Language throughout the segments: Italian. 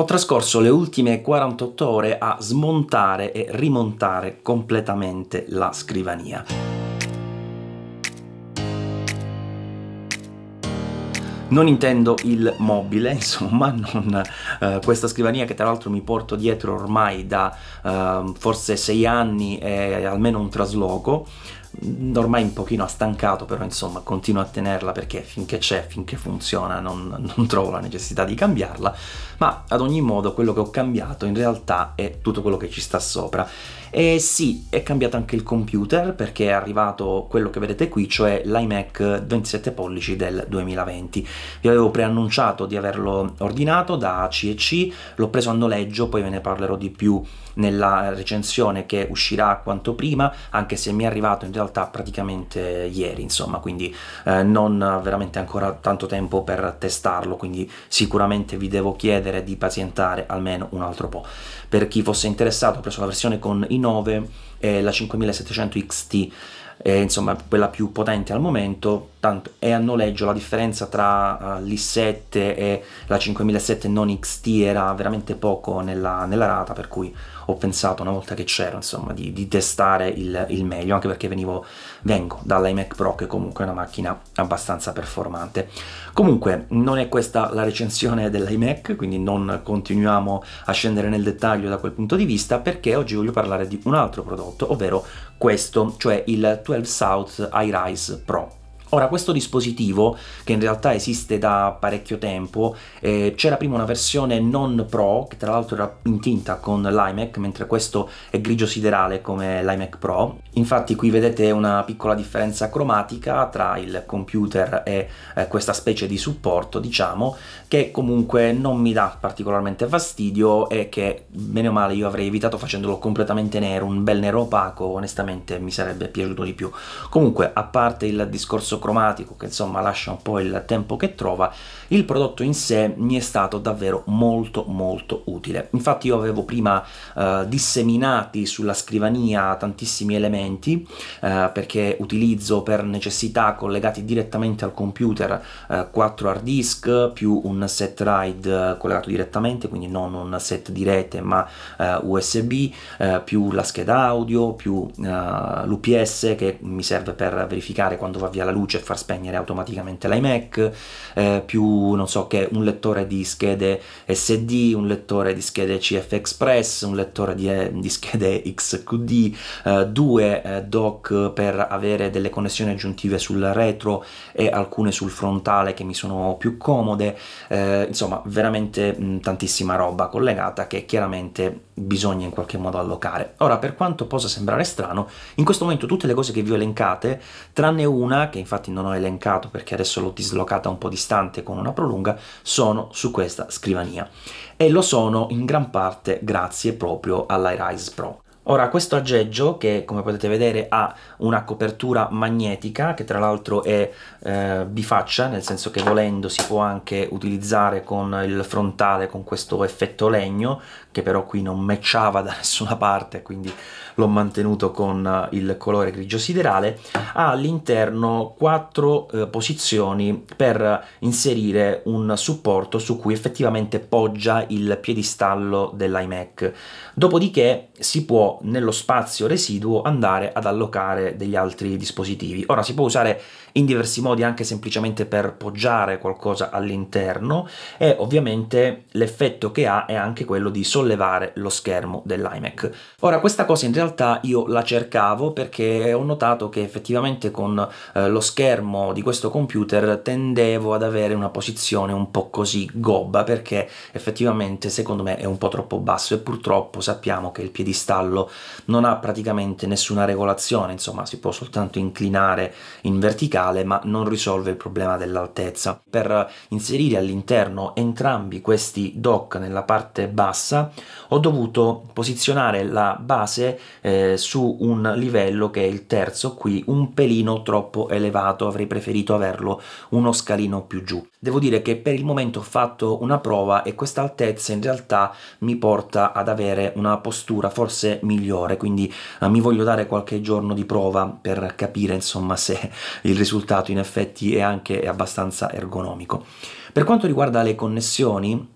Ho trascorso le ultime 48 ore a smontare e rimontare completamente la scrivania. Non intendo il mobile, insomma, non eh, questa scrivania che tra l'altro mi porto dietro ormai da eh, forse sei anni e almeno un trasloco, ormai un pochino ha stancato, però insomma continuo a tenerla perché finché c'è, finché funziona, non, non trovo la necessità di cambiarla, ma ad ogni modo quello che ho cambiato in realtà è tutto quello che ci sta sopra. E sì, è cambiato anche il computer perché è arrivato quello che vedete qui, cioè l'iMac 27 pollici del 2020. Vi avevo preannunciato di averlo ordinato da CEC, l'ho preso a noleggio, poi ve ne parlerò di più nella recensione che uscirà quanto prima, anche se mi è arrivato in realtà realtà praticamente ieri, insomma, quindi eh, non veramente ancora tanto tempo per testarlo, quindi sicuramente vi devo chiedere di pazientare almeno un altro po'. Per chi fosse interessato, ho preso la versione con i 9 e la 5700 XT eh, insomma quella più potente al momento, tanto è a noleggio, la differenza tra uh, eh, l'i7 e la 5007 non XT era veramente poco nella, nella rata, per cui ho pensato una volta che c'ero, insomma, di, di testare il, il, meglio, anche perché venivo, vengo dall'iMac Pro, che comunque è una macchina abbastanza performante. Comunque, non è questa la recensione dell'iMac, quindi non continuiamo a scendere nel dettaglio da quel punto di vista, perché oggi voglio parlare di un altro prodotto, ovvero questo, cioè il 12 South iRise Pro. Ora, questo dispositivo, che in realtà esiste da parecchio tempo, eh, c'era prima una versione non Pro, che tra l'altro era intinta con l'iMac, mentre questo è grigio siderale come l'iMac Pro. Infatti qui vedete una piccola differenza cromatica tra il computer e eh, questa specie di supporto, diciamo, che comunque non mi dà particolarmente fastidio e che, bene o male, io avrei evitato facendolo completamente nero, un bel nero opaco, onestamente mi sarebbe piaciuto di più. Comunque, a parte il discorso cromatico che insomma lascia un po' il tempo che trova, il prodotto in sé mi è stato davvero molto molto utile. Infatti io avevo prima eh, disseminati sulla scrivania tantissimi elementi eh, perché utilizzo per necessità collegati direttamente al computer eh, 4 hard disk più un set ride eh, collegato direttamente, quindi non un set di rete ma eh, USB, eh, più la scheda audio, più l'UPS che mi serve per verificare quando va via la luce luce e far spegnere automaticamente l'iMac, eh, più non so che un lettore di schede SD, un lettore di schede CF Express, un lettore di, eh, di schede XQD, eh, due eh, dock per avere delle connessioni aggiuntive sul retro e alcune sul frontale che mi sono più comode, eh, insomma veramente mh, tantissima roba collegata che chiaramente bisogna in qualche modo allocare. Ora per quanto possa sembrare strano, in questo momento tutte le cose che vi ho elencate, tranne una che infatti infatti non ho elencato perché adesso l'ho dislocata un po' distante con una prolunga, sono su questa scrivania e lo sono in gran parte grazie proprio all'iRise Pro. Ora questo aggeggio che come potete vedere ha una copertura magnetica che tra l'altro è eh, bifaccia nel senso che volendo si può anche utilizzare con il frontale con questo effetto legno che però qui non matchava da nessuna parte, quindi l'ho mantenuto con eh, il colore grigio siderale, ha all'interno quattro eh, posizioni per inserire un supporto su cui effettivamente poggia il piedistallo dell'iMac. Dopodiché si può nello spazio residuo andare ad allocare degli altri dispositivi. Ora si può usare in diversi modi anche semplicemente per poggiare qualcosa all'interno e ovviamente l'effetto che ha è anche quello di sollevare lo schermo dell'iMac. Ora questa cosa in realtà io la cercavo perché ho notato che effettivamente con eh, lo schermo di questo computer tendevo ad avere una posizione un po' così gobba perché effettivamente secondo me è un po' troppo basso e purtroppo sappiamo che il piedistallo non ha praticamente nessuna regolazione, insomma si può soltanto inclinare in verticale verticale ma non risolve il problema dell'altezza. Per inserire all'interno entrambi questi dock nella parte bassa ho dovuto posizionare la base eh, su un livello che è il terzo qui un pelino troppo elevato avrei preferito averlo uno scalino più giù Devo dire che per il momento ho fatto una prova e questa altezza in realtà mi porta ad avere una postura forse migliore, quindi eh, mi voglio dare qualche giorno di prova per capire insomma se il risultato in effetti è anche abbastanza ergonomico. Per quanto riguarda le connessioni,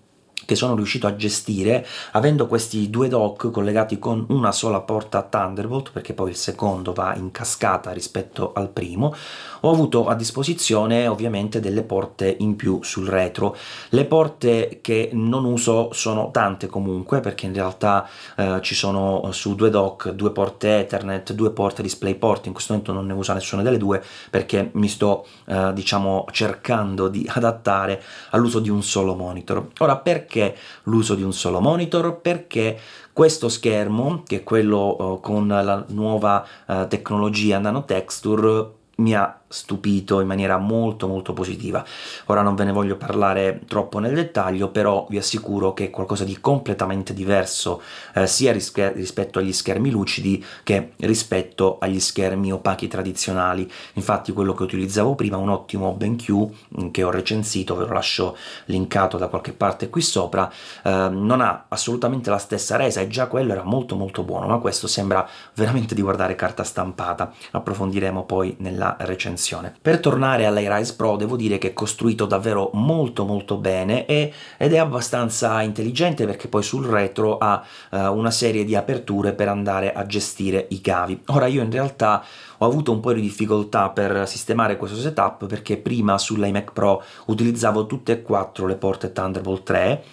che sono riuscito a gestire avendo questi due dock collegati con una sola porta Thunderbolt perché poi il secondo va in cascata rispetto al primo ho avuto a disposizione ovviamente delle porte in più sul retro le porte che non uso sono tante comunque perché in realtà eh, ci sono su due dock due porte ethernet due porte DisplayPort in questo momento non ne uso nessuna delle due perché mi sto eh, diciamo cercando di adattare all'uso di un solo monitor ora perché perché l'uso di un solo monitor, perché questo schermo, che è quello eh, con la nuova eh, tecnologia nanotexture, mi ha stupito in maniera molto molto positiva. Ora non ve ne voglio parlare troppo nel dettaglio, però vi assicuro che è qualcosa di completamente diverso eh, sia rispetto agli schermi lucidi che rispetto agli schermi opachi tradizionali. Infatti quello che utilizzavo prima, un ottimo BenQ mm, che ho recensito, ve lo lascio linkato da qualche parte qui sopra, eh, non ha assolutamente la stessa resa e già quello era molto molto buono, ma questo sembra veramente di guardare carta stampata. Approfondiremo poi nella recensione recensione. Per tornare all'iRise Pro devo dire che è costruito davvero molto molto bene e, ed è abbastanza intelligente perché poi sul retro ha uh, una serie di aperture per andare a gestire i cavi. Ora io in realtà ho avuto un po' di difficoltà per sistemare questo setup perché prima sull'iMac Pro utilizzavo tutte e quattro le porte Thunderbolt 3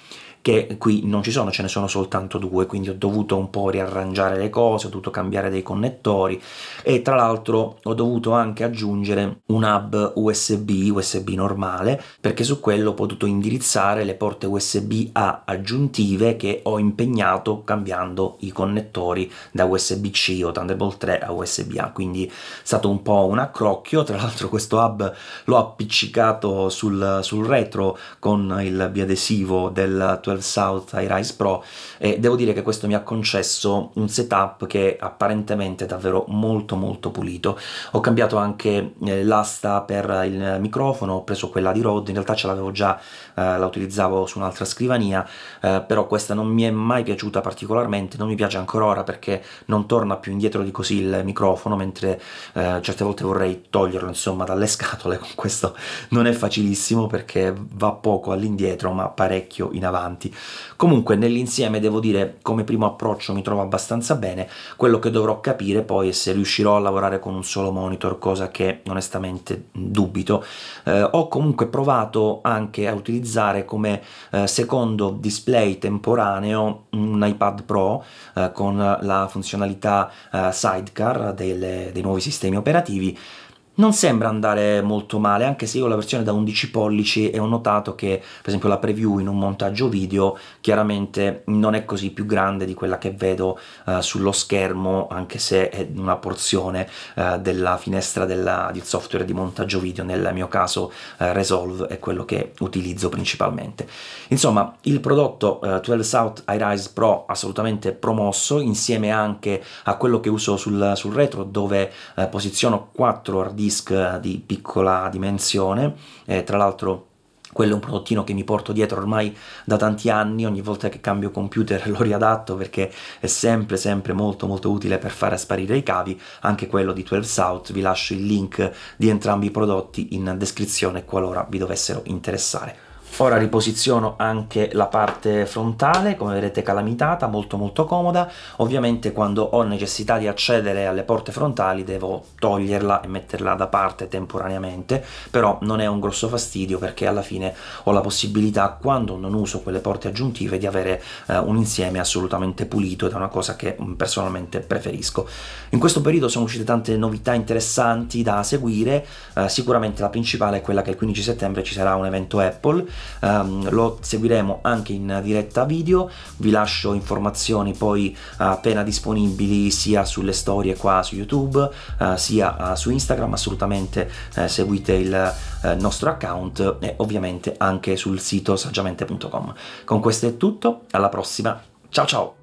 che qui non ci sono, ce ne sono soltanto due, quindi ho dovuto un po' riarrangiare le cose, ho dovuto cambiare dei connettori e tra l'altro ho dovuto anche aggiungere un hub USB, USB normale, perché su quello ho potuto indirizzare le porte USB A aggiuntive che ho impegnato cambiando i connettori da USB-C o Thunderbolt 3 a USB A, quindi è stato un po' un accrocchio, tra l'altro questo hub l'ho appiccicato sul, sul retro con il biadesivo del 12 12 South High-Rise Pro e devo dire che questo mi ha concesso un setup che apparentemente è davvero molto molto pulito. Ho cambiato anche eh, l'asta per il microfono, ho preso quella di Rode, in realtà ce l'avevo già, eh, la utilizzavo su un'altra scrivania, eh, però questa non mi è mai piaciuta particolarmente, non mi piace ancora ora perché non torna più indietro di così il microfono, mentre eh, certe volte vorrei toglierlo insomma dalle scatole, con questo non è facilissimo perché va poco all'indietro ma parecchio in avanti avanti. Comunque nell'insieme devo dire come primo approccio mi trovo abbastanza bene, quello che dovrò capire poi è se riuscirò a lavorare con un solo monitor, cosa che onestamente dubito. Eh, ho comunque provato anche a utilizzare come eh, secondo display temporaneo un iPad Pro eh, con la funzionalità eh, sidecar delle, dei nuovi sistemi operativi non sembra andare molto male, anche se io la versione da 11 pollici e ho notato che per esempio la preview in un montaggio video chiaramente non è così più grande di quella che vedo eh, sullo schermo, anche se è una porzione eh, della finestra della, del software di montaggio video, nel mio caso eh, Resolve è quello che utilizzo principalmente. Insomma, il prodotto 12 eh, South iRise Pro assolutamente promosso, insieme anche a quello che uso sul, sul retro dove eh, posiziono 4 hard disc di piccola dimensione, eh, tra l'altro quello è un prodottino che mi porto dietro ormai da tanti anni, ogni volta che cambio computer lo riadatto perché è sempre sempre molto molto utile per fare sparire i cavi, anche quello di 12 South, vi lascio il link di entrambi i prodotti in descrizione qualora vi dovessero interessare. Ora riposiziono anche la parte frontale, come vedete calamitata, molto molto comoda. Ovviamente quando ho necessità di accedere alle porte frontali devo toglierla e metterla da parte temporaneamente, però non è un grosso fastidio perché alla fine ho la possibilità, quando non uso quelle porte aggiuntive, di avere eh, un insieme assolutamente pulito ed è una cosa che mm, personalmente preferisco. In questo periodo sono uscite tante novità interessanti da seguire, eh, sicuramente la principale è quella che il 15 settembre ci sarà un evento Apple, um, lo seguiremo anche in diretta video, vi lascio informazioni poi appena disponibili sia sulle storie qua su YouTube, uh, sia uh, su Instagram, assolutamente uh, seguite il nostro account e ovviamente anche sul sito saggiamente.com. Con questo è tutto, alla prossima, ciao ciao!